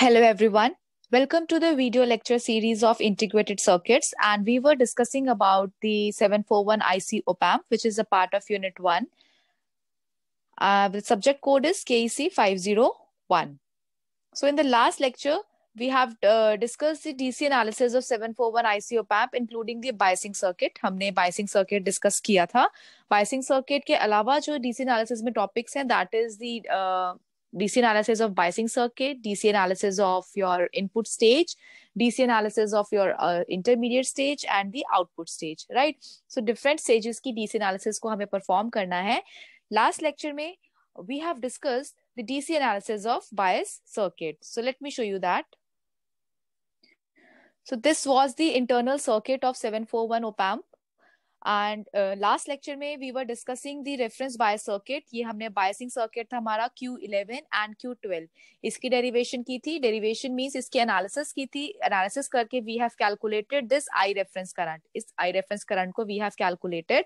Hello everyone. Welcome to the video lecture series of integrated circuits and we were discussing about the 741 IC op-amp which is a part of unit 1. Uh, the subject code is KEC 501. So in the last lecture we have uh, discussed the DC analysis of 741 IC op-amp including the biasing circuit. We biasing circuit discuss biasing circuit. Biasing circuit के अलावा जो DC analysis में topics हैं that is the uh, DC analysis of biasing circuit, DC analysis of your input stage, DC analysis of your uh, intermediate stage and the output stage, right? So different stages DC analysis को हमें perform करना है. Last lecture में we have discussed the DC analysis of bias circuit. So let me show you that. So this was the internal circuit of 741 op amp. And last lecture में we were discussing the reference bias circuit ये हमने biasing circuit था हमारा Q eleven and Q twelve इसकी derivation की थी derivation means इसकी analysis की थी एनालिसिस करके we have calculated this I reference current इस आई रेफरेंस करंट को वी हैव कैलकुलेटेड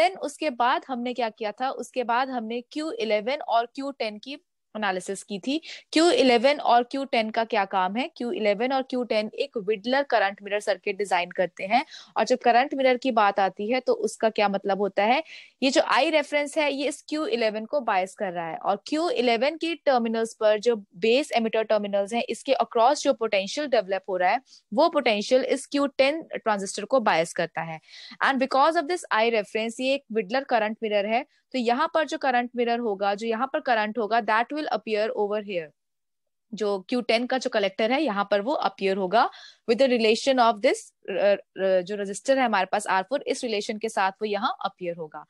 देन उसके बाद हमने क्या किया था उसके बाद हमने क्यू इलेवन और क्यू टेन की एनालिसिस की थी Q11 और Q10 का क्या काम है Q11 और Q10 एक Widlar current mirror circuit design करते हैं और जब करंट मिरर की बात आती है तो उसका क्या मतलब होता है ये जो आई रेफरेंस है ये इस Q11 को बायस कर रहा है और Q11 की टर्मिनल्स पर जो बेस एमिटर टर्मिनल्स हैं इसके अक्रॉस जो पोटेंशियल डेवलप हो रहा है वो पोटेंशियल इस टेन ट्रांजिस्टर को बायस करता है and because of this I reference ये एक विडलर करंट मिरर है तो यहाँ पर जो करंट मिरर होगा जो यहाँ पर करंट होगा that will appear over here जो क्यू टेन का जो कलेक्टर है यहाँ पर वो अपियर होगा विद रिलेशन ऑफ दिस जो रजिस्टर है हमारे पास आर फोर इस रिलेशन के साथ वो यहाँ अपियर होगा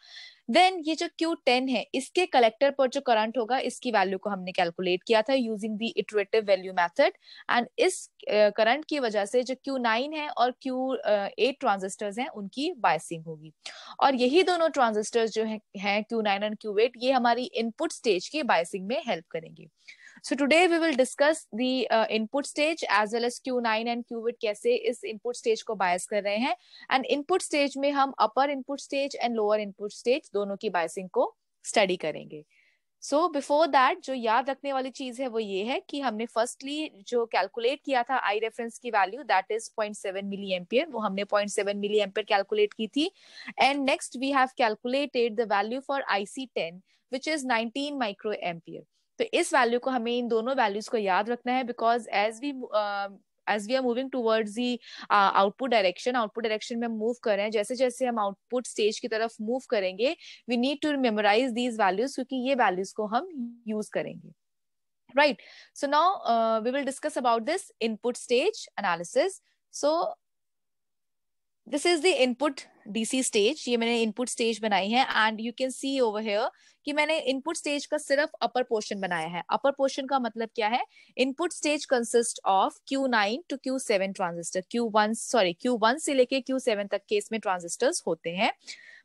देन ये जो क्यू टेन है इसके कलेक्टर पर जो करंट होगा इसकी वैल्यू को हमने कैलकुलेट किया था using the iterative value method and इस करंट uh, की वजह से जो क्यू नाइन है और क्यू एट ट्रांजिस्टर्स हैं उनकी बायसिंग होगी और यही दोनों ट्रांजिस्टर्स जो है Q nine and Q eight ये हमारी इनपुट स्टेज की बायसिंग में हेल्प करेंगे so today we will discuss the input stage as well as Q nine and Qwit कैसे इस इनपुट स्टेज को बायस कर रहे हैं एंड इनपुट स्टेज में हम upper input stage and lower input stage दोनों की बायसिंग को स्टडी करेंगे सो बिफोर दैट जो याद रखने वाली चीज है वो ये है कि हमने फर्स्टली जो कैलकुलेट किया था आई रेफरेंस की value that is point seven milli ampere वो हमने सेवन मिली एम्पियर कैलकुलेट की थी and next we have calculated the value for IC ten which is nineteen micro ampere तो इस वैल्यू को हमें इन दोनों वैल्यूज को याद रखना है because as we as we are moving towards the output direction output direction में मूव कर रहे हैं जैसे जैसे हम आउटपुट स्टेज की तरफ मूव करेंगे we need to memorize these values क्योंकि ये वैल्यूज को हम यूज करेंगे right so now uh, we will discuss about this input stage analysis so this is the input DC stage ये मैंने इनपुट स्टेज बनाई है and you can see over here कि मैंने इनपुट स्टेज का सिर्फ अपर पोर्शन बनाया है अपर पोर्शन का मतलब क्या है input stage consist of Q nine to Q seven transistor one sorry Q one से लेके सेवन तक के इसमें ट्रांजिस्टर्स होते हैं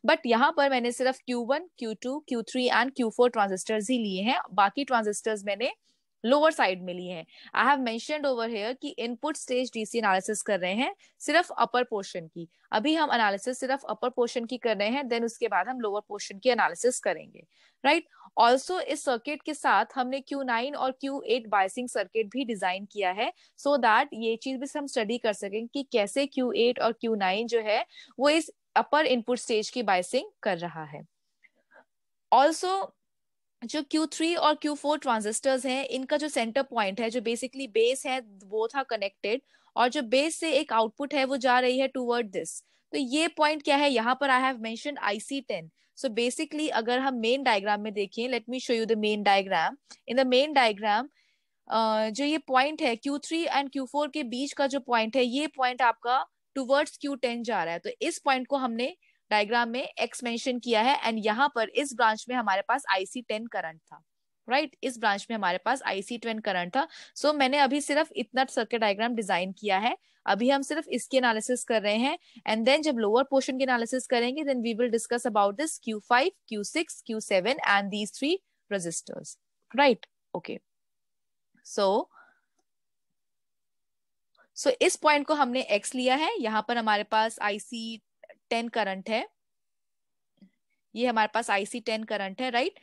बट यहाँ पर मैंने सिर्फ Q Q one two Q three and Q four transistors ही लिए हैं बाकी ट्रांजिस्टर्स मैंने लोअर साइड मिली है I have mentioned over here कि इनपुट स्टेज डीसी एनालिसिस कर रहे हैं सिर्फ अपर पोर्शन की अभी हम एनालिसिस सिर्फ अपर पोर्शन की कर रहे हैं देन उसके बाद हम लोअर पोर्शन की एनालिसिस करेंगे राइट right? ऑल्सो इस सर्किट के साथ हमने Q9 और Q8 एट बायसिंग सर्किट भी डिजाइन किया है सो so दैट ये चीज भी हम स्टडी कर सकें कि कैसे Q8 और Q9 जो है वो इस अपर इनपुट स्टेज की बायसिंग कर रहा है ऑल्सो जो Q3 और Q4 ट्रांजिस्टर्स हैं इनका जो सेंटर पॉइंट है जो बेसिकली बेस है वो था कनेक्टेड और जो बेस से एक आउटपुट है वो जा रही है टूवर्ड दिस तो ये पॉइंट क्या है यहाँ पर I have mention IC ten so basically अगर हम मेन डायग्राम में देखें let me show you the main diagram in the main diagram जो ये पॉइंट है Q3 एंड Q4 के बीच का जो पॉइंट है ये पॉइंट आपका टूवर्ड्स Q10 जा रहा है तो इस पॉइंट को हमने डायग्राम में एक्स मेंशन किया है एंड यहाँ पर इस ब्रांच में हमारे पास आईसी टेन करंट था राइट right? इस ब्रांच में हमारे पास आईसी ट्वेन करंट था सो so, मैंने अभी सिर्फ इतना सर्किट डायग्राम डिजाइन किया है अभी हम सिर्फ इसकी एनालिसिस कर रहे हैं एंड देन जब लोअर पोर्शन की एनालिसिस करेंगे then we will discuss about this Q five Q six Q seven and these three registers right okay so so इस पॉइंट को हमने एक्स लिया है यहाँ पर हमारे पास आईसी टेन करंट है ये हमारे पास आईसी टेन करंट है right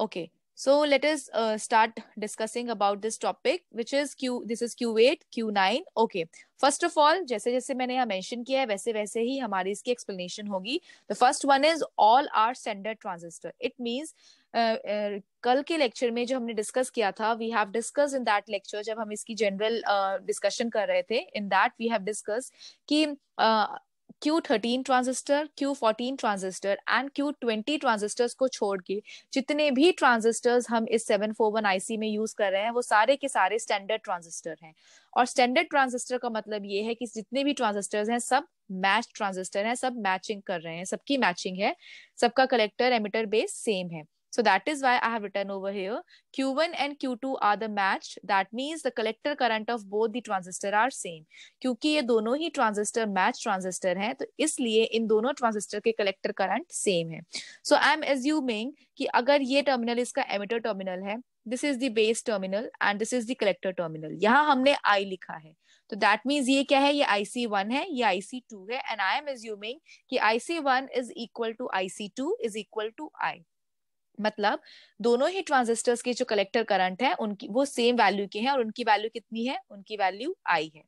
okay so let is start discussing about this topic which is Q this is Q eight Q nine okay first of all जैसे जैसे मैंने यहाँ मेंशन किया है वैसे वैसे ही हमारी इसकी एक्सप्लेनेशन होगी the first one is all are standard transistor it means कल के लेक्चर में जो हमने डिस्कस किया था we have discuss in that lecture जब हम इसकी जनरल डिस्कशन uh, कर रहे थे in that we have discuss कि uh, Q13 transistor Q14 transistor and Q20 transistors को छोड़ के जितने भी ट्रांजिस्टर्स हम इस 741 आईसी में यूज कर रहे हैं वो सारे के सारे स्टैंडर्ड ट्रांजिस्टर हैं और स्टैंडर्ड ट्रांजिस्टर का मतलब ये है कि जितने भी ट्रांजिस्टर्स हैं सब मैच ट्रांजिस्टर हैं सब मैचिंग कर रहे हैं सबकी मैचिंग है सबका कलेक्टर एमिटर बेस सेम है So that is why I have written over here Q1 and Q2 are the matched. That means the collector current of both the transistor are same. क्योंकि ये दोनों ही transistor match transistor हैं तो इसलिए इन दोनों transistor के collector current same है सो आई am assuming कि अगर ये टर्मिनल इसका एमिटर टर्मिनल है this is the base terminal and this is the collector terminal यहाँ हमने आई लिखा है तो दैट मीन्स ये क्या है ये आई सी वन है ये आई सी टू है एंड आई एम एज्यूमिंग कि I C one is equal to I C two is equal to I मतलब दोनों ही ट्रांजिस्टर्स के जो कलेक्टर करंट है उनकी वो सेम वैल्यू के हैं और उनकी वैल्यू कितनी है उनकी वैल्यू आई है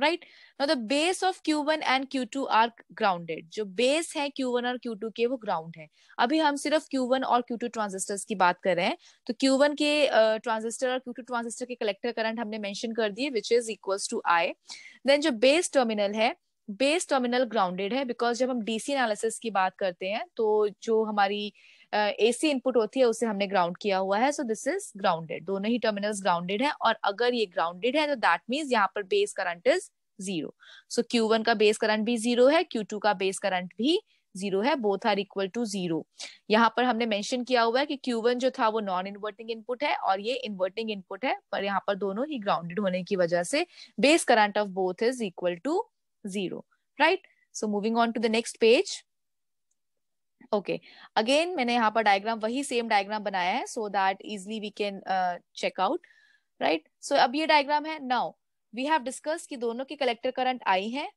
right now the base of Q one and Q two are grounded जो बेस है Q1 और Q2 के वो ग्राउंड है अभी हम सिर्फ क्यू वन और क्यू टू ट्रांजिस्टर्स की बात कर रहे हैं तो क्यू वन के ट्रांजिस्टर और क्यू टू ट्रांजिस्टर के कलेक्टर करंट हमने मेंशन कर दिए which is equals to I then जो बेस टर्मिनल है बेस टर्मिनल ग्राउंडेड है बिकॉज जब हम डीसी एनालिसिस की बात करते हैं तो जो हमारी uh, एसी इनपुट होती है उसे हमने ग्राउंड किया हुआ है सो दिस इज ग्राउंडेड दोनों ही टर्मिनल्स ग्राउंडेड है और अगर ये ग्राउंडेड है तो दैट मीन्स यहाँ पर base current is zero so Q one का बेस करंट भी जीरो है क्यू टू का बेस करंट भी जीरो है both are equal to zero यहाँ पर हमने मेंशन किया हुआ है कि क्यू वन जो था वो नॉन इन्वर्टिंग इनपुट है और ये इन्वर्टिंग इनपुट है पर यहाँ पर दोनों ही ग्राउंडेड होने की वजह से base current of both is equal to zero right so moving on to the next page okay again मैंने यहाँ पर डायग्राम वही सेम डायग्राम बनाया है so that easily we can check out right so अब ये डायग्राम है now we have discuss कि दोनों की कलेक्टर करंट आई है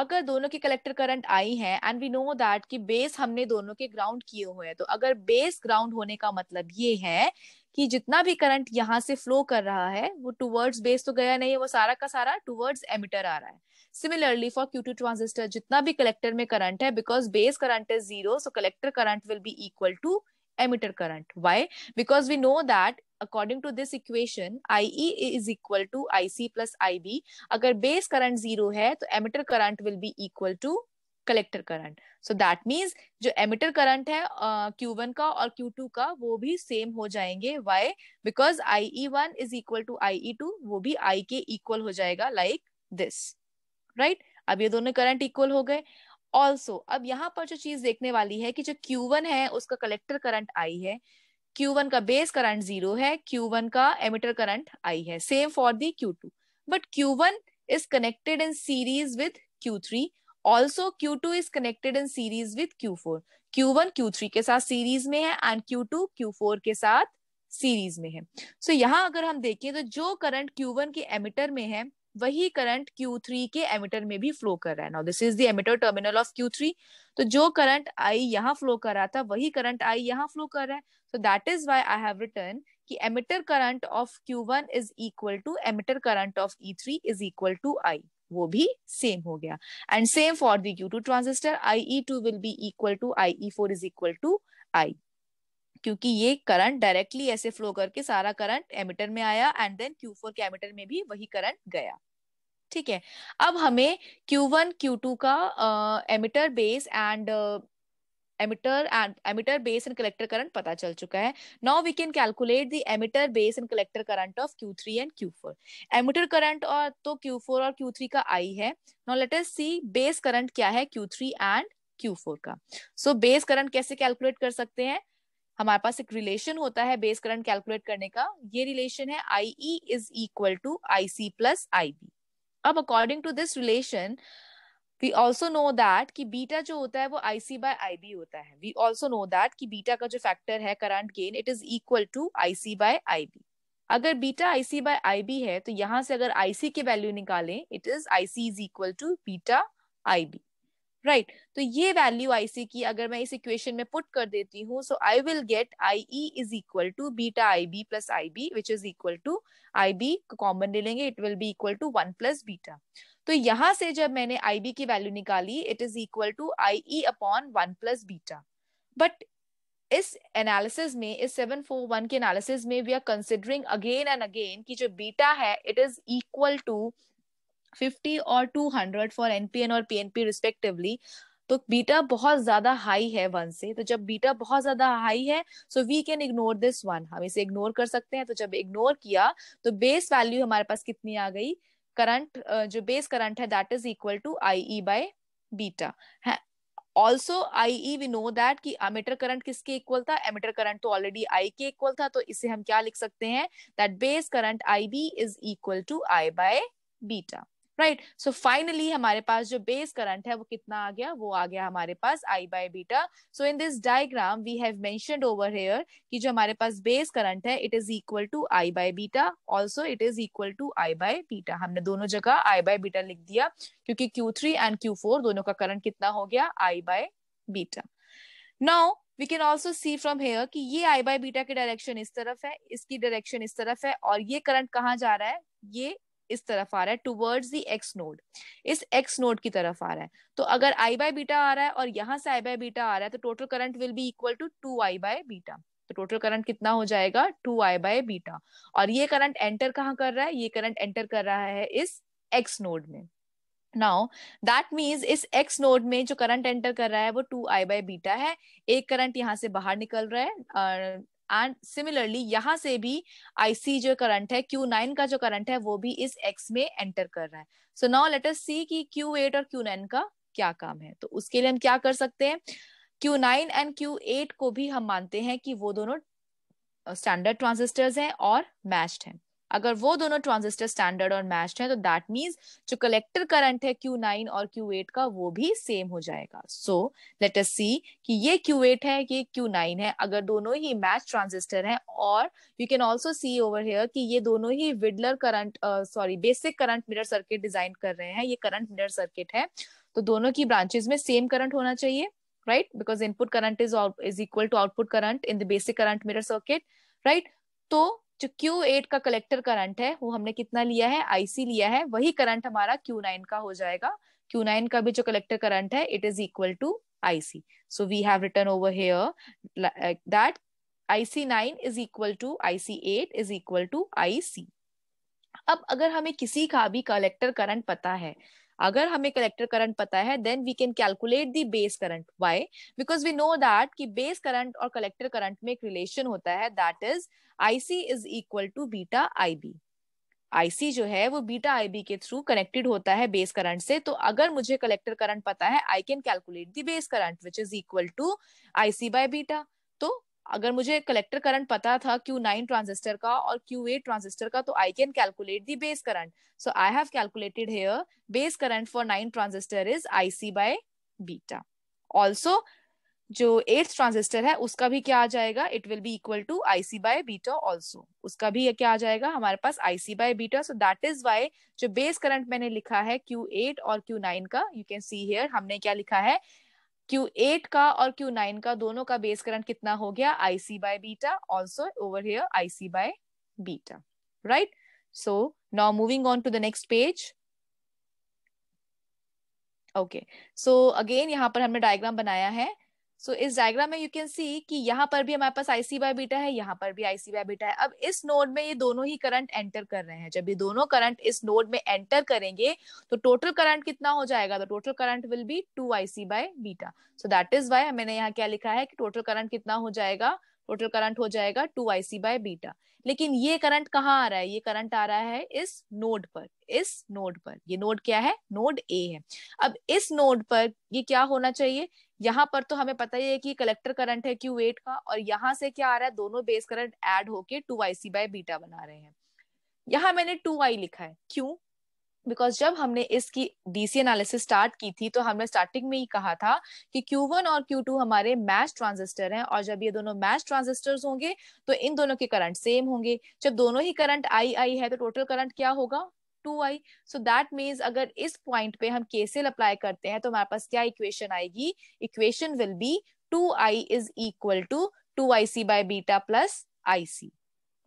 अगर दोनों की कलेक्टर करंट आई है एंड वी नो दैट कि बेस हमने दोनों के ग्राउंड किए हुए हैं तो अगर बेस ग्राउंड होने का मतलब ये है कि जितना भी करंट यहाँ से फ्लो कर रहा है वो टूवर्ड्स बेस तो गया नहीं है वो सारा का सारा टूवर्ड्स एमिटर आ रहा है similarly for Q two transistor जितना भी कलेक्टर में करंट है because base current is zero so collector current will be equal to emitter current why because we know that according to this equation I E is equal to I C plus I B अगर base current zero है तो emitter current will be equal to collector current so that means जो emitter current है Q uh, one का और Q two का वो भी सेम हो जाएंगे why because I E one is equal to I E two वो भी आई के इक्वल हो जाएगा लाइक दिस राइट अब ये दोनों करंट इक्वल हो गए ऑल्सो अब यहाँ पर जो चीज देखने वाली है कि जो क्यू वन है उसका कलेक्टर करंट आई है क्यू वन का बेस करंट जीरो है क्यू वन का एमिटर करंट आई है same for the Q two but Q one is connected in series with Q three also Q two is connected in series with Q four Q one Q three के साथ series में है एंड Q two Q four के साथ series में है so so, यहाँ अगर हम देखें तो जो करंट क्यू वन के एमिटर में है वही करंट क्यू थ्री के एमिटर में भी फ्लो कर रहा है now this is the emitter terminal of Q three तो जो करंट आई यहाँ फ्लो कर रहा था वही करंट आई यहाँ फ्लो कर रहा है so that is why I have written कि emitter current of Q one is equal to emitter current of E three is equal to I वो भी सेम हो गया and same for the Q two transistor I E two will be equal to I E four is equal to I क्योंकि ये current directly ऐसे flow करके सारा current emitter में आया एंड देन क्यू फोर के एमिटर में भी वही करंट गया ठीक है अब हमें Q1, Q2 का emitter base and emitter emitter base and collector current पता चल चुका है now we can calculate the emitter base and collector current of Q and Q emitter current और तो क्यू और क्यू का आई है now let us see base current क्या है क्यू एंड क्यू का सो बेस करंट कैसे calculate कर सकते हैं हमारे पास एक रिलेशन होता है बेस करंट कैलकुलेट करने का ये रिलेशन है I is equal to I C plus I B अब according to this relation we also know that कि बीटा जो होता है वो आईसी बाय आईबी होता है वी ऑल्सो नो दैट कि बीटा का जो फैक्टर है current gain it is equal to IC by IB अगर बीटा आईसी बाय आईबी है तो यहाँ से अगर आईसी की वैल्यू निकालें it is IC is equal to beta IB right तो ये वैल्यू आईसी की अगर मैं इस इक्वेशन में पुट कर देती हूँ so I will get I E is equal to beta I B plus I B which is equal to I B common ले लेंगे it will be equal to one plus beta तो यहां से जब मैंने आई बी की value निकाली it is equal to I E upon one plus beta but इस एनालिसिस में इस वन के एनालिसिस में we are considering again and again कि जो बीटा है it is equal to fifty और हंड्रेड फॉर एनपीएन और पीएनपी रिस्पेक्टिवली तो बीटा बहुत ज्यादा हाई है वन से तो जब बीटा बहुत ज्यादा हाई है so we can ignore this one हम इसे इग्नोर कर सकते हैं तो जब इग्नोर किया तो बेस वैल्यू हमारे पास कितनी आ गई करंट जो बेस करंट है is equal to I E by beta है also I E we know that कि एमिटर करंट किसके इक्वल था एमिटर करंट तो ऑलरेडी आई के इक्वल था तो इसे हम क्या लिख सकते हैं that base current I B is equal to I by beta right so finally हमारे पास जो बेस करंट है वो कितना आ गया वो आ गया हमारे पास I by beta so in this diagram we have mentioned over here कि जो हमारे पास बेस करंट है it is equal to I by beta also it is equal to I by beta हमने दोनों जगह आई बाय बीटा लिख दिया क्योंकि Q three and Q four दोनों का करंट कितना हो गया I by beta now we can also see from here कि ये आई बाय बीटा की डायरेक्शन इस तरफ है इसकी डायरेक्शन इस तरफ है और ये करंट कहाँ जा रहा है ये इस तरफ आ रहा है टूवर्ड्स दी एक्स नोड इस एक्स नोड की तरफ आ रहा है तो अगर आई बाय बीटा आ रहा है और यहाँ से आई बाय बीटा आ रहा है तो total current will be equal to two I by beta तो टोटल करंट कितना हो जाएगा टू आई बाय बीटा और ये करंट एंटर कहाँ कर रहा है ये करंट एंटर कर रहा है इस एक्स नोड में नाउ दैट मीन्स इस एक्स नोड में जो करंट एंटर कर रहा है वो टू आई बाय बीटा है एक करंट यहाँ से बाहर निकल रहा है एंड सिमिलरली यहाँ से भी आईसी जो करंट है क्यू नाइन का जो करंट है वो भी इस एक्स में एंटर कर रहा है so now let us see कि क्यू एट और क्यू नाइन का क्या काम है तो उसके लिए हम क्या कर सकते हैं Q nine and Q eight को भी हम मानते हैं कि वो दोनों स्टैंडर्ड uh, ट्रांजिस्टर्स हैं और मैच्ड हैं अगर वो दोनों ट्रांजिस्टर स्टैंडर्ड और मैच हैं तो दैट मीन्स जो कलेक्टर करंट है नाइन और एट का वो भी सेम हो जाएगा सो लेट अस सी कि ये एट है ये नाइन है अगर दोनों ही मैच ट्रांजिस्टर हैं और you can also see over here कि ये दोनों ही Widlar current sorry basic current mirror circuit design कर रहे हैं ये करंट मिरर सर्किट है तो दोनों की ब्रांचेस में सेम करंट होना चाहिए right because input current is is equal to output current in the basic current mirror circuit right तो जो क्यू एट का कलेक्टर करंट है वो हमने कितना लिया है आईसी लिया है वही करंट हमारा क्यू नाइन का हो जाएगा क्यू नाइन का भी जो कलेक्टर करंट है it is equal to IC so we have written over here that IC nine is equal to IC eight is equal to IC अब अगर हमें किसी का भी कलेक्टर करंट पता है अगर हमें कलेक्टर करंट पता है then we can calculate the base current why because we know that कि बेस करंट और कलेक्टर करंट में एक रिलेशन होता है that is IC is equal to beta I B IC जो है वो बीटा आईबी के थ्रू कनेक्टेड होता है बेस करंट से तो अगर मुझे कलेक्टर करंट पता है I can calculate the base current which is equal to IC by beta तो अगर मुझे कलेक्टर करंट पता था क्यू नाइन ट्रांजिस्टर का और क्यू एट ट्रांजिस्टर का तो I can calculate the base current so I have calculated here base current for nine transistor is I C by beta also जो एट्थ ट्रांजिस्टर है उसका भी क्या आ जाएगा it will be equal to IC by beta also उसका भी क्या आ जाएगा हमारे पास IC by beta so that is why जो बेस करंट मैंने लिखा है क्यू एट और क्यू नाइन का यू कैन सी हेयर हमने क्या लिखा है क्यू एट का और क्यू नाइन का दोनों का बेस करंट कितना हो गया IC by beta also over here IC by beta right so now moving on to the next page okay so again यहां पर हमने डायग्राम बनाया है सो इस डायग्राम में यू कैन सी कि यहाँ पर भी हमारे पास आईसी बाय बीटा है यहाँ पर भी आईसी बाय बीटा है अब इस नोड में ये दोनों ही करंट एंटर कर रहे हैं जब ये दोनों करंट इस नोड में एंटर करेंगे तो टोटल करंट कितना हो जाएगा तो total current will be two IC by beta so that is why मैंने यहाँ क्या लिखा है कि टोटल करंट कितना हो जाएगा टोटल करंट हो जाएगा two I C by beta लेकिन ये करंट कहाँ आ रहा है ये करंट आ रहा है इस नोड पर इस नोड पर ये नोड क्या है नोड ए है अब इस नोड पर ये क्या होना चाहिए यहाँ पर तो हमें पता ही है कि कलेक्टर करंट है क्यू एट का और यहाँ से क्या आ रहा है दोनों बेस करंट एड होके two I C by beta बना रहे हैं यहाँ मैंने टू आई लिखा है क्यों बिकॉज जब हमने इसकी डीसी एनालिसिस स्टार्ट की थी तो हमने स्टार्टिंग में ही कहा था कि Q1 और Q2 हमारे मैच ट्रांजिस्टर हैं और जब ये दोनों मैच ट्रांजिस्टर्स होंगे तो इन दोनों के करंट सेम होंगे जब दोनों ही करंट आई आई है तो टोटल करंट क्या होगा two I so that means अगर इस पॉइंट पे हम केसेल अप्लाई करते हैं तो हमारे पास क्या इक्वेशन आएगी equation will be two I is equal to two I C by beta plus I C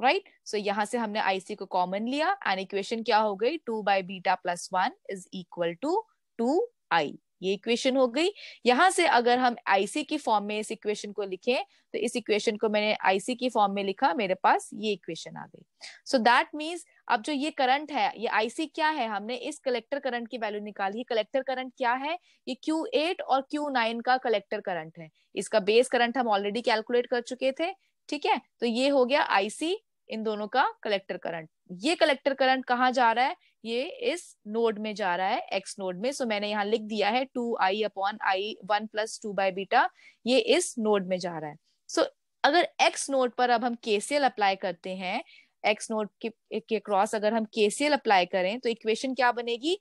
right so यहाँ से हमने आईसी को कॉमन लिया एंड इक्वेशन क्या हो गई two by beta plus one is equal to two I ये equation हो गई यहां से अगर हम आईसी की फॉर्म में इस इक्वेशन को लिखें तो इस इक्वेशन को मैंने आईसी की फॉर्म में लिखा मेरे पास ये इक्वेशन आ गई सो दैट मीन्स अब जो ये करंट है ये आईसी क्या है हमने इस कलेक्टर करंट की वैल्यू निकाली कलेक्टर करंट क्या है ये क्यू एट और क्यू नाइन का कलेक्टर करंट है इसका बेस करंट हम ऑलरेडी कैलकुलेट कर चुके थे ठीक है तो ये हो गया आईसी इन दोनों का कलेक्टर करंट ये कलेक्टर करंट कहाँ जा रहा है ये इस नोड में जा रहा है एक्स नोड में सो मैंने यहाँ लिख दिया है two I upon I one plus two by beta ये इस नोड में जा रहा है सो so, अगर एक्स नोड पर अब हम केसीएल अप्लाई करते हैं एक्स नोड के, के क्रॉस अगर हम केसीएल अप्लाई करें तो इक्वेशन क्या बनेगी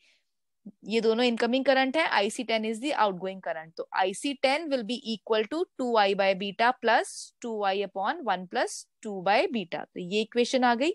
ये दोनों इनकमिंग करंट है IC ten is the going current तो IC ten will be equal to two I by beta plus two I upon one plus two by beta तो ये इक्वेशन आ गई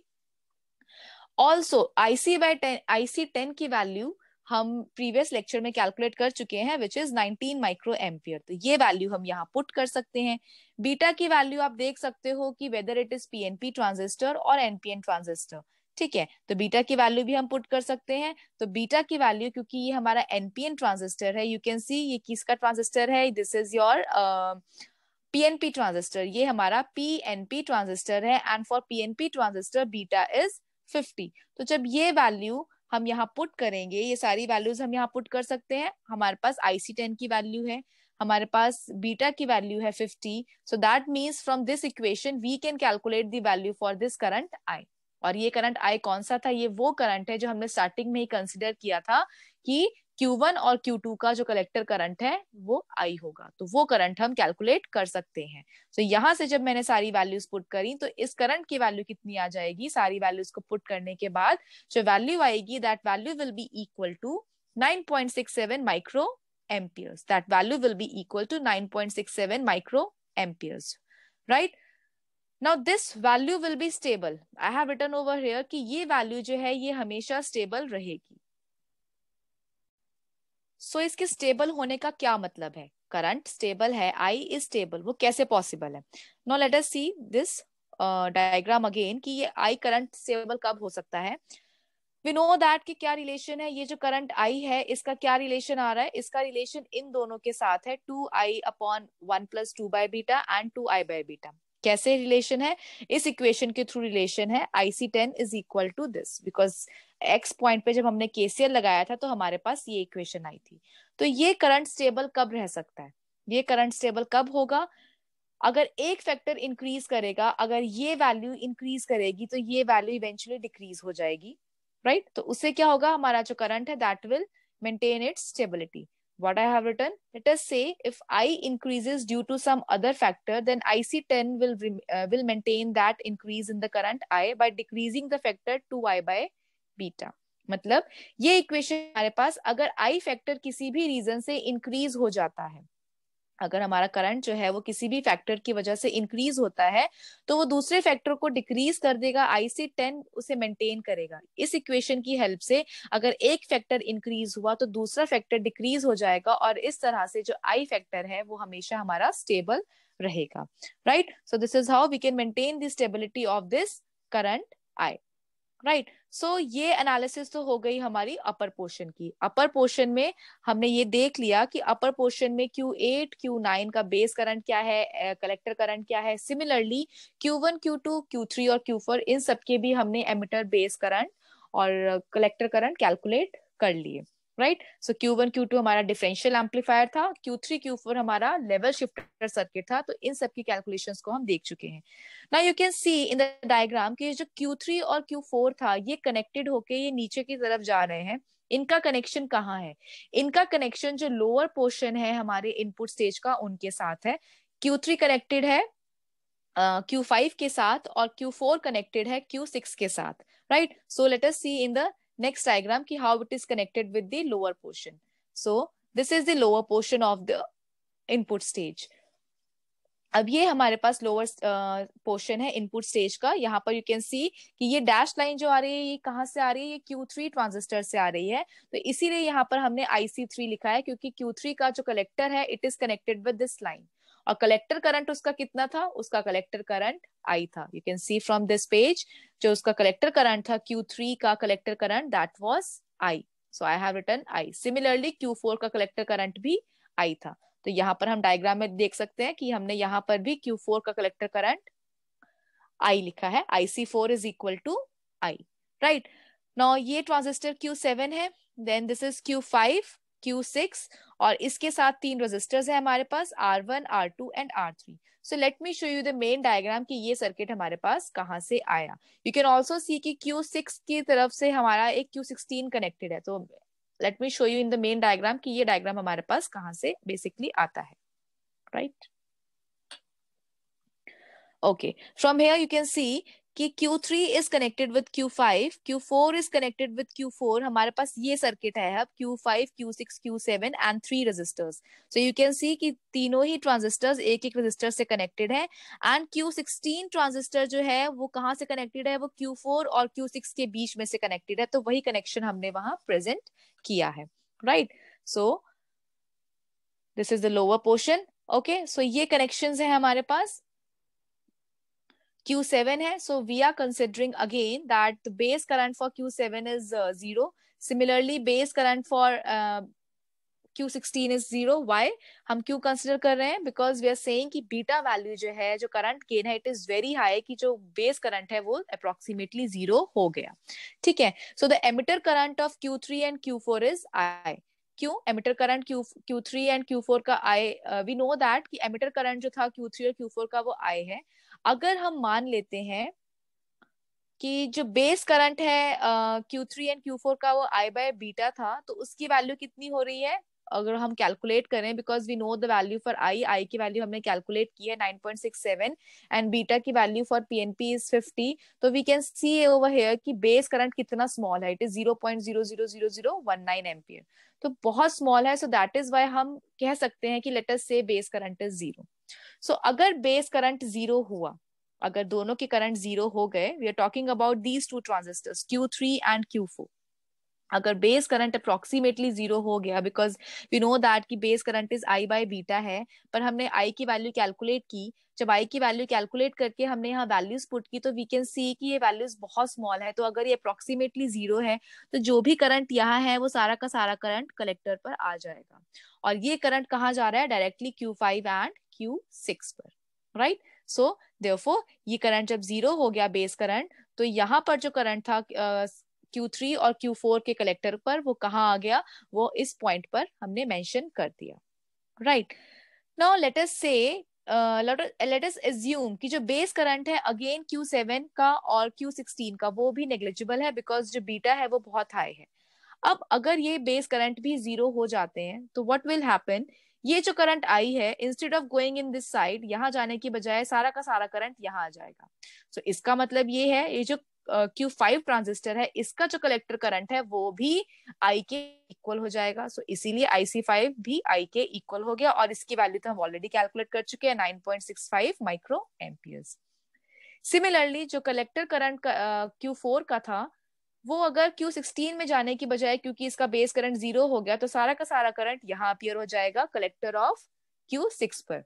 also IC by ten IC ten की value हम previous lecture में calculate कर चुके हैं विच इज 19 माइक्रो एम्पियर तो ये वैल्यू हम यहाँ पुट कर सकते हैं बीटा की वैल्यू आप देख सकते हो कि whether it is PNP transistor और एनपीएन ट्रांजिस्टर ठीक है तो बीटा की वैल्यू भी हम पुट कर सकते हैं तो बीटा की वैल्यू क्योंकि ये हमारा एनपीएन ट्रांजिस्टर है यू कैन सी ये किसका ट्रांजिस्टर है this is your PNP transistor ये हमारा पीएनपी ट्रांजिस्टर है and for PNP transistor beta is 50 तो जब ये वैल्यू हम यहाँ पुट करेंगे ये सारी वैल्यूज हम यहाँ पुट कर सकते हैं हमारे पास आईसी टेन की वैल्यू है हमारे पास बीटा की वैल्यू है 50 so that means from this equation we can calculate दैल्यू value for this current I और ये करंट आई कौन सा था ये वो करंट है जो हमने स्टार्टिंग में ही कंसिडर किया था कि Q1 और Q2 का जो कलेक्टर करंट है वो आई होगा तो वो करंट हम कैलकुलेट कर सकते हैं तो so, यहाँ से जब मैंने सारी वैल्यूज पुट करी तो इस करंट की वैल्यू कितनी आ जाएगी सारी वैल्यूज को पुट करने के बाद जो वैल्यू आएगी that value will be equal to 9.67 micro amperes that value will be equal to 9.67 micro amperes right now this value will be stable I have written over here कि ये value जो है ये हमेशा स्टेबल रहेगी सो so, इसके stable होने का क्या मतलब है करंट स्टेबल है आई इज स्टेबल वो कैसे पॉसिबल है now let us see this diagram again कि ये आई करंट स्टेबल कब हो सकता है वी नो दैट कि क्या रिलेशन है ये जो करंट आई है इसका क्या रिलेशन आ रहा है इसका रिलेशन इन दोनों के साथ है two I upon one plus two by beta and two I by beta कैसे रिलेशन है इस इक्वेशन के थ्रू रिलेशन है IC ten is equal to this because X point पे जब हमने केसीएल लगाया था तो हमारे पास ये इक्वेशन आई थी तो ये करंट स्टेबल कब रह सकता है ये करंट स्टेबल कब होगा अगर एक फैक्टर इंक्रीज करेगा अगर ये वैल्यू इंक्रीज करेगी तो ये वैल्यू इवेंचुअली डिक्रीज हो जाएगी राइट right? तो उससे क्या होगा हमारा जो करंट है that will maintain its stability what I have written. Let us say if I increases due to some other factor, then IC10 will, uh, will maintain that increase in the current I by decreasing the factor 2I by beta. मतलब ये equation हमारे पास अगर आई factor किसी भी reason से increase हो जाता है अगर हमारा करंट जो है वो किसी भी फैक्टर की वजह से इंक्रीज होता है तो वो दूसरे फैक्टर को डिक्रीज कर देगा आई से टेन उसे मेंटेन करेगा इस इक्वेशन की हेल्प से अगर एक फैक्टर इंक्रीज हुआ तो दूसरा फैक्टर डिक्रीज हो जाएगा और इस तरह से जो आई फैक्टर है वो हमेशा हमारा स्टेबल रहेगा right so this is how we can maintain the stability of this current I right right. So so, ये एनालिसिस तो हो गई हमारी अपर पोर्शन की अपर पोर्शन में हमने ये देख लिया कि अपर पोर्शन में Q8, Q9 का बेस करंट क्या है कलेक्टर करंट क्या है सिमिलरली Q1, Q2, Q3 और Q4 इन सबके भी हमने एमिटर बेस करंट और कलेक्टर करंट कैलकुलेट कर लिए right so Q one Q two हमारा डिफरेंशियल एम्पलीफायर था क्यू थ्री क्यू फोर हमारा लेवल शिफ्टर सर्किट था तो इन सब की कैलकुलेशन को हम देख चुके हैं ना you can see in the diagram कि जो क्यू थ्री और क्यू फोर था ये कनेक्टेड होके ये नीचे की तरफ जा रहे हैं इनका कनेक्शन कहाँ है इनका कनेक्शन जो लोअर पोर्शन है हमारे इनपुट स्टेज का उनके साथ है क्यू थ्री कनेक्टेड है क्यू uh, फाइव के साथ और क्यू फोर कनेक्टेड है क्यू सिक्स के साथ right so let us see in the next diagram ki how it is connected with the lower portion. So this is the lower portion of the input stage. अब ये हमारे पास lower portion uh, है input stage का यहाँ पर you can see कि ये डैश लाइन जो आ रही है ये कहाँ से आ रही है ये क्यू थ्री ट्रांजिस्टर से आ रही है तो इसीलिए यहाँ पर हमने आईसी थ्री लिखा है क्योंकि क्यू थ्री का जो कलेक्टर है it is connected with this line और कलेक्टर करंट उसका कितना था उसका कलेक्टर करंट आई था you can see from this page जो उसका कलेक्टर करंट था क्यू थ्री का collector current that was I so I have written I similarly Q four का कलेक्टर करंट भी आई था तो यहाँ पर हम डायग्राम में देख सकते हैं कि हमने यहाँ पर भी क्यू फोर का कलेक्टर करंट आई लिखा है I C four is equal to I right no ये ट्रांजिस्टर क्यू सेवन है then this is Q five Q six और इसके साथ तीन रेजिस्टर्स है हमारे पास R one R two and R three so let me show you the main diagram कि ये सर्किट हमारे पास कहाँ से आया यू कैन ऑल्सो सी कि क्यू सिक्स की तरफ से हमारा एक क्यू सिक्सटीन कनेक्टेड है तो let me show you in the main diagram कि ये डायग्राम हमारे पास कहाँ से बेसिकली आता है right right? Okay from here you can see कि Q3 is connected with Q five Q four is connected with four हमारे पास ये सर्किट है अब six Q seven and three resistors so you can see कि तीनों ही transistors एक एक रजिस्टर से कनेक्टेड है एंड क्यू सिक्सटीन ट्रांजिस्टर जो है वो कहाँ से कनेक्टेड है वो क्यू फोर और क्यू सिक्स के बीच में से कनेक्टेड है तो वही कनेक्शन हमने वहां प्रेजेंट किया है right so this is the lower portion okay so ये कनेक्शन है हमारे पास Q7 है. So we are considering again that base current for for Q7 is uh, zero. Similarly, base current for uh, Q16 is zero. Why? हम क्यों consider कर रहे हैं बिकॉज वी आर सेइंग कि बीटा वैल्यू जो है जो करंट गेन है इट इज वेरी हाई कि जो बेस करंट है वो अप्रोक्सीमेटली जीरो हो गया ठीक है so the emitter current of Q three and Q four is I क्यों emitter current Q Q three and Q four का आई वी नो दैट कि एमिटर करंट जो था क्यू थ्री और क्यू फोर का वो आई है अगर हम मान लेते हैं कि जो बेस करंट है Q three and Q four का वो आई बाय बीटा था तो उसकी वैल्यू कितनी हो रही है अगर हम कैलकुलेट करें because we know the value for I I की वैल्यू हमने कैलकुलेट की है 9.67 एंड बीटा की value for P N P is fifty तो we can see over here कि बेस करंट कितना स्मॉल है it is zero zero zero zero zero point one nine ampere तो बहुत स्मॉल है सो दैट इज वाई हम कह सकते हैं कि let's say base current is zero so so, अगर बेस करंट जीरो हुआ अगर दोनों के करंट जीरो हो गए we are talking about these two transistors Q three and Q four अगर बेस करंट अप्रोक्सीमेटली जीरो हो गया बिकॉज वी नो दैट कि base current is I by beta है पर हमने आई की वैल्यू कैलकुलेट की जब आई की वैल्यू कैलकुलेट करके हमने यहाँ वैल्यूज पुट की तो वी कैन सी कि ये वैल्यूज बहुत स्मॉल है तो अगर ये अप्रोक्सीमेटली जीरो है तो जो भी करंट यहाँ है वो सारा का सारा करंट कलेक्टर पर आ जाएगा और ये करंट कहाँ जा रहा है directly Q five and Q six पर राइट सो देयरफॉर ये करंट जब जीरो हो गया बेस करंट तो यहाँ पर जो करंट था क्यू uh, थ्री और क्यू फोर के कलेक्टर पर वो कहाँ आ गया वो इस पॉइंट पर हमने मेंशन कर दिया राइट नाउ लेट अस से लेट अस एज्यूम कि जो बेस करंट है अगेन Q7 का और Q16 का वो भी नेग्लिजिबल है बिकॉज जो बीटा है वो बहुत हाई है अब अगर ये बेस करंट भी जीरो हो जाते हैं तो व्हाट विल हैपन ये जो करंट आई है instead of going in this side यहाँ जाने की बजाय सारा का सारा करंट यहाँ आ जाएगा सो so, इसका मतलब ये है ये जो क्यू फाइव ट्रांजिस्टर है इसका जो कलेक्टर करंट है वो भी आई के इक्वल हो जाएगा सो so, इसीलिए आई सी फाइव भी आई के इक्वल हो गया और इसकी वैल्यू तो हम ऑलरेडी कैलकुलेट कर चुके हैं nine point six five micro amperes similarly जो कलेक्टर करंट क्यू फोर का था वो अगर क्यू सिक्सटीन में जाने की बजाय क्योंकि इसका बेस करंट जीरो हो गया तो सारा का सारा करंट यहाँ अपियर हो जाएगा कलेक्टर ऑफ क्यू सिक्स पर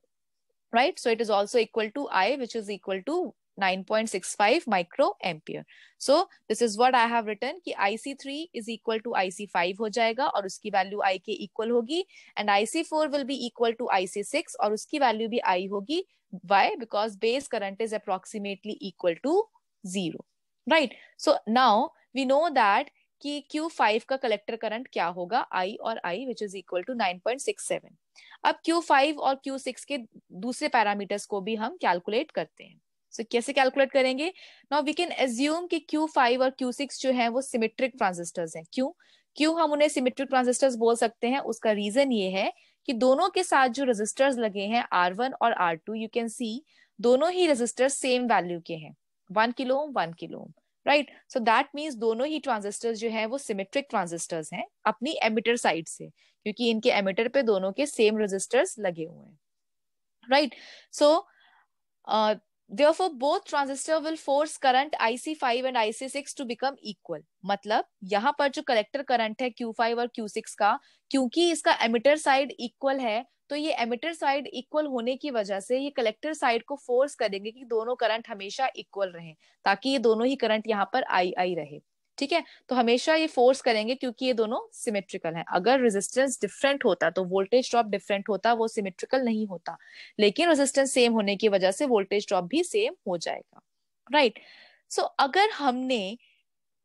right so it is also equal to I which is equal to 9.65 micro ampere so this is what I have written कि IC3 is equal to I C five हो जाएगा और उसकी value I के equal होगी and four will be equal to I C six और उसकी value भी आई होगी why because base current is approximately equal to 0 right so now we know that कि Q5 का कलेक्टर करंट क्या होगा I और I which is equal to 9.67 अब Q5 और Q6 के दूसरे पैरामीटर्स को भी हम कैलकुलेट करते हैं सो so, कैसे कैलकुलेट करेंगे नाउ वी कैन एज्यूम कि Q5 और Q6 जो है वो सिमेट्रिक ट्रांजिस्टर्स हैं क्यों क्यों हम उन्हें सिमेट्रिक ट्रांजिस्टर्स बोल सकते हैं उसका रीजन ये है कि दोनों के साथ जो रजिस्टर्स लगे हैं आर और आर यू कैन सी दोनों ही रजिस्टर्स सेम वैल्यू के हैं one kilo one kilo right so that means दोनों ही ट्रांजिस्टर्स जो है वो सिमेट्रिक ट्रांजिस्टर्स हैं अपनी एमिटर साइड से क्योंकि इनके एमिटर पे दोनों के सेम रेजिस्टर्स लगे हुए हैं right so uh, therefore both transistor will force current IC5 and IC6 to become equal मतलब यहाँ पर जो कलेक्टर करंट है Q5 और Q6 का क्योंकि इसका एमिटर साइड इक्वल है तो ये एमिटर साइड इक्वल होने की वजह से ये कलेक्टर साइड को फोर्स करेंगे कि दोनों करंट हमेशा इक्वल रहे ताकि ये दोनों ही करंट यहाँ पर आई आई रहे ठीक है तो हमेशा ये फोर्स करेंगे क्योंकि ये दोनों सिमेट्रिकल हैं अगर रेजिस्टेंस डिफरेंट होता तो वोल्टेज ड्रॉप डिफरेंट होता वो सिमेट्रिकल नहीं होता लेकिन रेजिस्टेंस सेम होने की वजह से वोल्टेज ड्रॉप भी सेम हो जाएगा राइट right. सो so, अगर हमने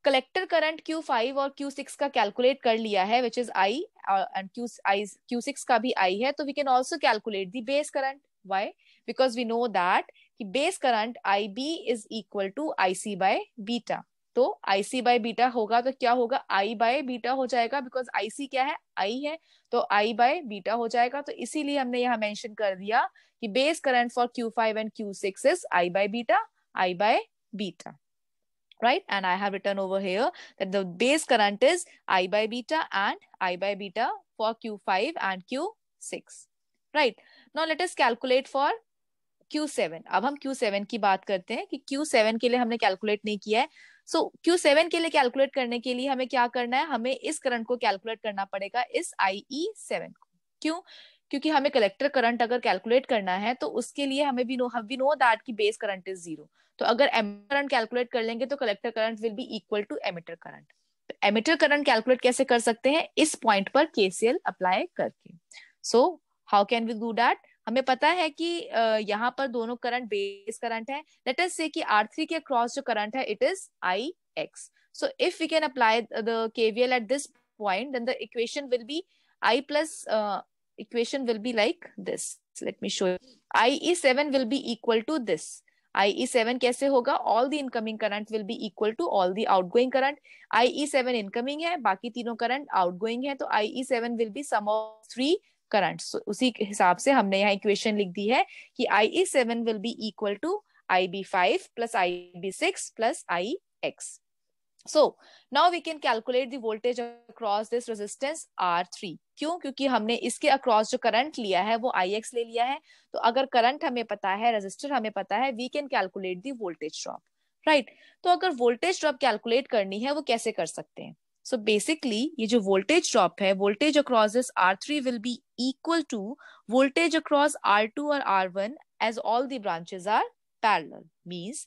कलेक्टर करंट क्यू फाइव और क्यू सिक्स का कैलकुलेट कर लिया है which is I and I Q six का भी आई है तो we can also calculate the base current why because we know that कि base current I B is equal to I C by beta तो I C by beta होगा तो क्या होगा आई बाय बीटा हो जाएगा बिकॉज आई सी क्या है आई है तो आई बाय बीटा हो जाएगा तो इसीलिए हमने यहाँ मेंशन कर दिया कि base current for Q five and Q six is I by beta I by beta right and i have written over here that the base current is i by beta and i by beta for q5 and q6 right now let us calculate for Q7 ab hum Q7 ki baat karte hain ki Q7 ke liye humne calculate nahi kiya hai so so, Q7 के लिए calculate करने के लिए हमें क्या करना है हमें इस करंट को कैलकुलेट करना पड़ेगा इस IE7 को क्यों क्योंकि हमें कलेक्टर करंट अगर कैलकुलेट करना है तो उसके लिए हमें भी नो हम वी नो दैट की बेस करंट इज जीरो तो अगर एमिटर करंट कैलकुलेट कर लेंगे तो collector current will be equal to emitter current तो एमिटर करंट कैलकुलेट कैसे कर सकते हैं इस पॉइंट पर केसीएल अप्लाई करके so how can we do that हमें पता है कि यहाँ पर दोनों करंट बेस करंट है लेट अस से कि R3 के अक्रॉस जो करंट है it is I X so if we can apply the KVL at this point then the equation will be I plus equation will be like this. Let me show you. IE7 will be equal to this. IE7 कैसे होगा all the incoming current will be equal to all the outgoing current IE7 incoming है बाकी तीनों current outgoing है तो IE7 will be sum of three current so, उसी हिसाब से हमने यहाँ इक्वेशन लिख दी है कि IE7 will be equal to IB5 plus IB6 plus IX So now we can calculate the voltage across this resistance R3. क्यों क्योंकि हमने इसके अक्रॉस जो करंट लिया है वो आई एक्स ले लिया है तो अगर करंट हमें पता है रेजिस्टर हमें पता है we can calculate the voltage drop right तो अगर वोल्टेज ड्रॉप कैलकुलेट करनी है वो कैसे कर सकते हैं सो so बेसिकली ये जो वोल्टेज ड्रॉप है voltage across this R three will be equal to voltage across R two और R one as all the branches are parallel means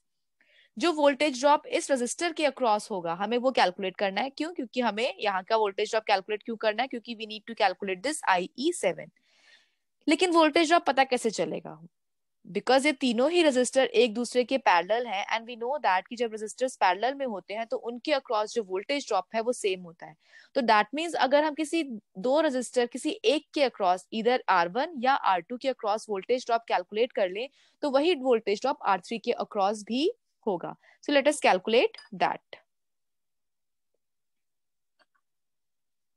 जो वोल्टेज ड्रॉप इस रेजिस्टर के अक्रॉस होगा हमें वो कैलकुलेट करना है क्यों क्योंकि हमें यहाँ का वोल्टेज ड्रॉप कैलकुलेट क्यों करना है क्योंकि we need to calculate this I E seven लेकिन वोल्टेज ड्रॉप पता कैसे चलेगा बिकॉज ये तीनों ही रजिस्टर एक दूसरे के पैरल हैं एंड वी नो दैट कि जब रजिस्टर्स पैरल में होते हैं तो उनके अक्रॉस जो वोल्टेज ड्रॉप है वो सेम होता है तो दैट मीन्स अगर हम किसी दो रजिस्टर किसी एक के अक्रॉस इधर आर वन या आर टू के अक्रॉस वोल्टेज ड्रॉप कैलकुलेट कर लें तो वही वोल्टेज ड्रॉप आर थ्री के अक्रॉस भी होगा so let us calculate that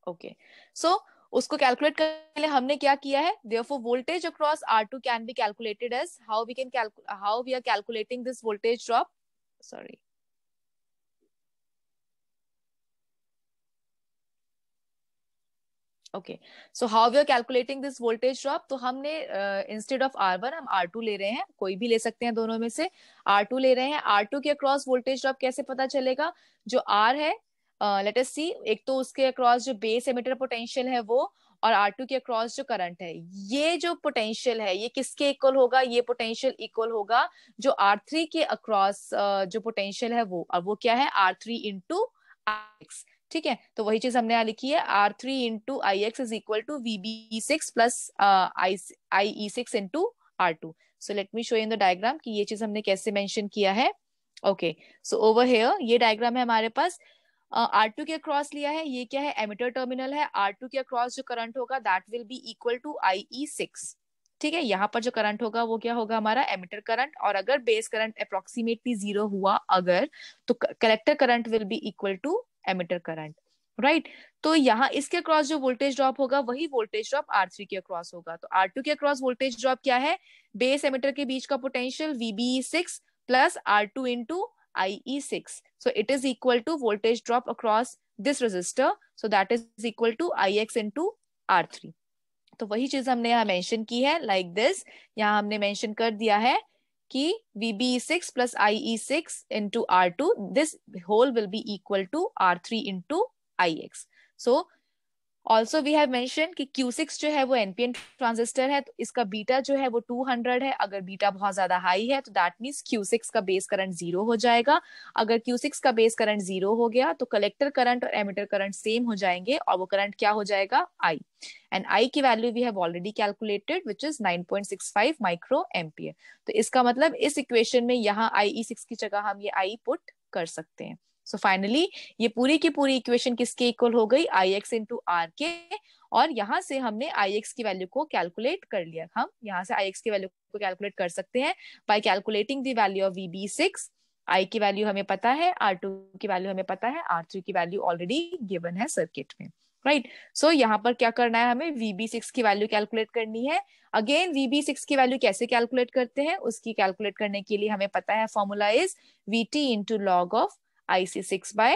okay so उसको कैलकुलेट करने के लिए हमने क्या किया है therefore voltage across R two can be calculated as how we can how we are calculating this voltage drop sorry okay so how we are calculating this voltage drop तो हमने इंस्टेड ऑफ आर वन हम R two ले रहे हैं कोई भी ले सकते हैं दोनों में से आर टू ले रहे हैं आर टू के अक्रॉस वोल्टेज ड्रॉप कैसे पता चलेगा जो आर है लेट अस सी एक तो उसके अक्रॉस जो बेस एमिटर पोटेंशियल है वो और आर टू के अक्रॉस जो करंट है ये जो पोटेंशियल है ये किसके इक्वल होगा ये पोटेंशियल इक्वल होगा जो आर थ्री के अक्रॉस uh, जो पोटेंशियल है वो और वो क्या है R three into R X ठीक है तो वही चीज हमने यहाँ लिखी है R three into I X is equal to V B six plus I E six into R two so let me show in the diagram कि ये चीज हमने कैसे मेंशन किया है ओके सो ओवर हेयर ये डायग्राम है हमारे पास आर टू के अक्रॉस लिया है ये क्या है एमिटर टर्मिनल है आर टू के अक्रॉस जो करंट होगा that will be equal to I E six ठीक है यहाँ पर जो करंट होगा वो क्या होगा हमारा एमिटर करंट और अगर बेस करंट अप्रोक्सीमेटली जीरो हुआ अगर तो collector current will be equal to emitter current right तो यहाँ इसके अक्रॉस जो वोल्टेज ड्रॉप होगा वही वोल्टेज ड्रॉप आर थ्री के अक्रॉस होगा तो आर टू के अक्रॉस वोल्टेज ड्रॉप क्या है बेस एमिटर के बीच का potential VB six plus R two into IE6. So it is equal to voltage drop across this resistor. So that is equal to IX R three तो वही चीज हमने यहाँ मेंशन की है लाइक like दिस यहाँ हमने मेंशन कर दिया है कि VBE6 plus IE6 into R2, this whole will be equal to R3 into IX. So also we have mention Q six जो है वो एनपीएन ट्रांजिस्टर है तो इसका बीटा जो है वो टू हंड्रेड है अगर बीटा बहुत ज्यादा हाई है तो दैट मीन्स सिक्स का बेस करंट जीरो हो जाएगा अगर सिक्स का बेस करंट जीरो हो गया तो कलेक्टर करंट और एमिटर करंट सेम हो जाएंगे और वो करंट क्या हो जाएगा आई एंड आई की value we have already calculated which is five micro ampere तो इसका मतलब इस इक्वेशन में यहाँ आई ई सिक्स की जगह हम ये आई पुट कर सकते हैं सो फाइनली ये पूरी की पूरी इक्वेशन किसके इक्वल हो गई आई एक्स इंटू आर के और यहाँ से हमने आई एक्स की वैल्यू को कैलकुलेट कर लिया हम यहाँ से आई एक्स की वैल्यू को कैलकुलेट कर सकते हैं by calculating the value of V B six I की वैल्यू हमें पता है आर टू की वैल्यू हमें पता है आर थ्री की वैल्यू ऑलरेडी गिवन है सर्किट में राइट right? सो so, यहाँ पर क्या करना है हमें वी बी सिक्स की वैल्यू कैलकुलेट करनी है अगेन वी बी सिक्स की वैल्यू कैसे कैलकुलेट करते हैं उसकी कैलकुलेट करने के लिए हमें पता है formula is V T into log of IC6 by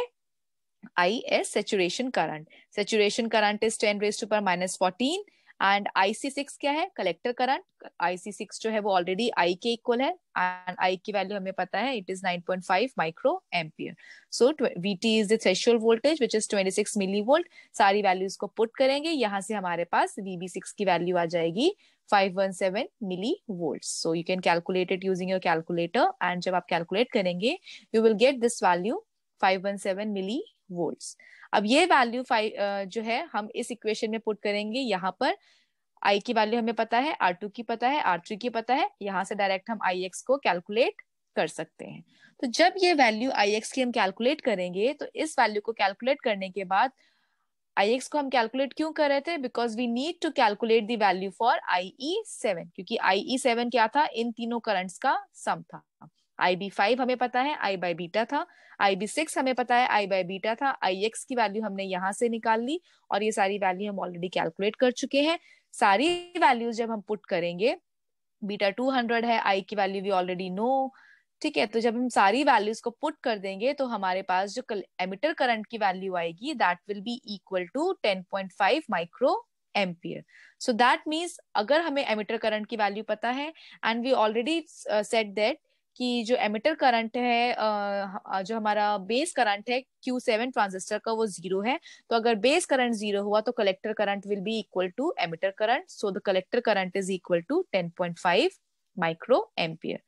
IS saturation current. Saturation current is 10 raised to power minus 14 and six क्या है कलेक्टर करंट आईसी सिक्स जो है वो ऑलरेडी आई के इक्वल है एंड आई की वैल्यू हमें पता है it is 9.5 micro ampere so VT is the threshold voltage which is 26 millivolt सारी वैल्यूज को पुट करेंगे यहाँ से हमारे पास सिक्स की वैल्यू आ जाएगी 517 millivolts so you can calculate it using your calculator and जब आप calculate करेंगे you will get this value 517 millivolts अब ये value जो है हम इस equation में put करेंगे यहाँ पर आई की वैल्यू हमें पता है आर टू की पता है आर थ्री की पता है यहाँ से डायरेक्ट हम आई एक्स को कैलकुलेट कर सकते हैं तो जब ये वैल्यू आई एक्स की हम कैलकुलेट करेंगे तो इस वैल्यू को कैलकुलेट करने के बाद आई को हम कैलकुलेट क्यों कर रहे थे because we need to calculate the value for I E seven क्योंकि आई ई सेवन क्या था इन तीनों करंट्स का सम था आई बी फाइव हमें पता है आई बाई बीटा था आई बी सिक्स हमें पता है आई बाई बीटा था आई एक्स की वैल्यू हमने यहाँ से निकाल ली और ये सारी वैल्यू हम ऑलरेडी कैलकुलेट कर चुके हैं सारी वैल्यूज जब हम पुट करेंगे बीटा टू हंड्रेड है आई की वैल्यू वी ऑलरेडी नो ठीक है तो जब हम सारी वैल्यूज को पुट कर देंगे तो हमारे पास जो एमिटर करंट की वैल्यू आएगी that will be equal to 10.5 micro ampere so that means अगर हमें एमिटर करंट की वैल्यू पता है and we already set that कि जो एमिटर करंट है uh, जो हमारा बेस करंट है क्यू सेवन ट्रांजिस्टर का वो जीरो है तो अगर बेस करंट जीरो हुआ तो collector current will be equal to emitter current so the collector current is equal to 10.5 micro ampere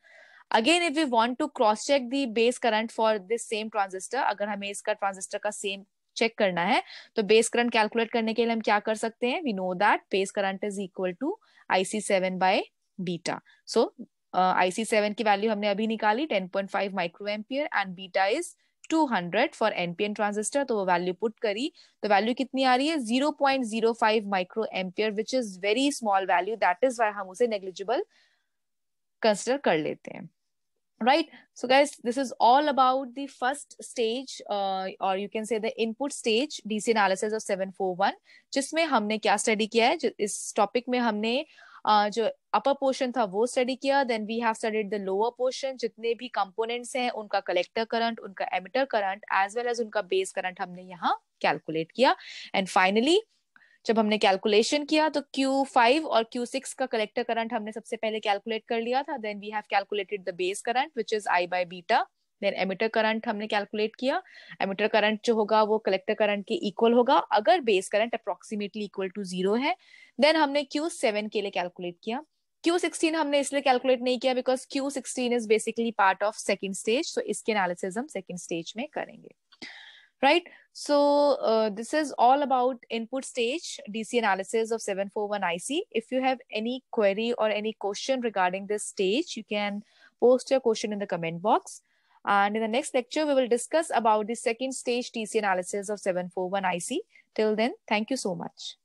again if you want to cross check the base current for this same transistor अगर हमें इसका transistor का same check करना है तो base current calculate करने के लिए हम क्या कर सकते हैं we know that base current is equal to IC seven by beta so IC seven की वैल्यू हमने अभी निकाली ten point five micro ampere and beta is two hundred for NPN transistor तो वो वैल्यू पुट करी तो value कितनी आ रही है zero zero point five micro ampere which is very small value that is why हम उसे नेग्लिजिबल कंसिडर कर लेते हैं right so guys this is all about the first stage uh, or you can say the input stage dc analysis of 741 जिसमें हमने क्या study किया है इस टॉपिक में हमने uh, जो अपर पोर्शन था वो स्टडी किया then we have studied the lower portion जितने भी कंपोनेंट्स हैं उनका कलेक्टर करंट उनका emitter current as well as उनका बेस करंट हमने यहाँ कैलकुलेट किया एंड फाइनली जब हमने कैलकुलेशन किया तो Q5 और Q6 का कलेक्टर करंट हमने सबसे पहले कैलकुलेट कर लिया था then we have calculated the base current which is I by beta then emitter current हमने कैलकुलेट किया एमिटर करंट जो होगा वो कलेक्टर करंट के इक्वल होगा अगर base current approximately equal to zero है देन हमने क्यू सेवन के लिए कैलकुलेट किया क्यू सिक्सटीन हमने इसलिए कैलकुलेट नहीं किया because Q sixteen is basically part of second stage तो इसके एनालिसिस हम सेकेंड स्टेज में करेंगे right So uh, this is all about input stage DC analysis of 741 IC. If you have any query or any question regarding this stage, you can post your question in the comment box. And in the next lecture, we will discuss about the second stage DC analysis of 741 IC. Till then, thank you so much.